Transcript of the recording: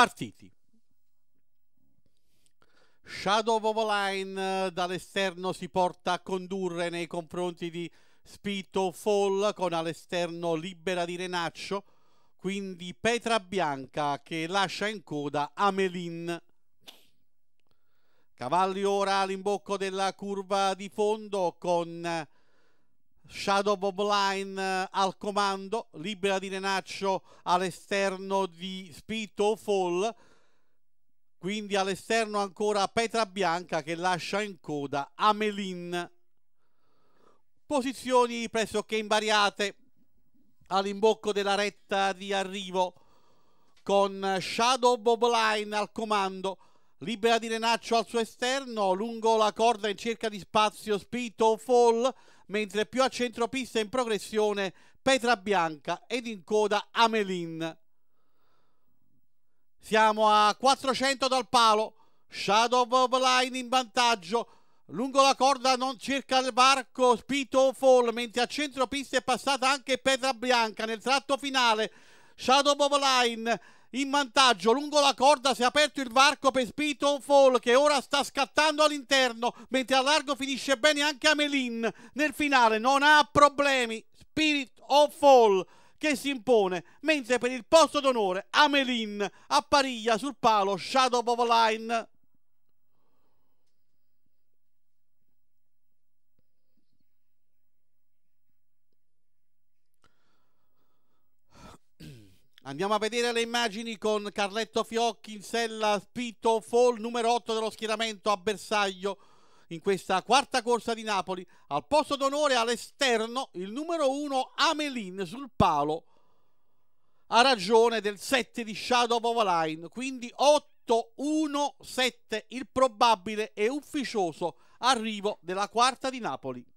partiti. Shadow of Line eh, dall'esterno si porta a condurre nei confronti di Spito Fall con all'esterno libera di Renaccio, quindi Petra Bianca che lascia in coda Amelin. Cavalli ora all'imbocco della curva di fondo con eh, Shadow Bob Line eh, al comando, libera di Renaccio all'esterno di Spito Fall, quindi all'esterno ancora Petra Bianca che lascia in coda Amelin. Posizioni pressoché invariate all'imbocco della retta di arrivo con Shadow Bob Line al comando, libera di Renaccio al suo esterno, lungo la corda in cerca di spazio Spito Fall mentre più a centropista in progressione Petra Bianca ed in coda Amelin. Siamo a 400 dal palo, Shadow of Line in vantaggio, lungo la corda non cerca il varco Spito Fall, mentre a centropista è passata anche Petra Bianca nel tratto finale. Shadow of Line in vantaggio lungo la corda si è aperto il varco per Spirit on Fall che ora sta scattando all'interno mentre a largo finisce bene anche Amelin nel finale non ha problemi Spirit of Fall che si impone mentre per il posto d'onore Amelin appariglia sul palo Shadow of Line Andiamo a vedere le immagini con Carletto Fiocchi in sella Spito Fall numero 8 dello schieramento a bersaglio in questa quarta corsa di Napoli. Al posto d'onore all'esterno il numero 1 Amelin sul palo a ragione del 7 di Shadow of a Line, quindi 8-1-7 il probabile e ufficioso arrivo della quarta di Napoli.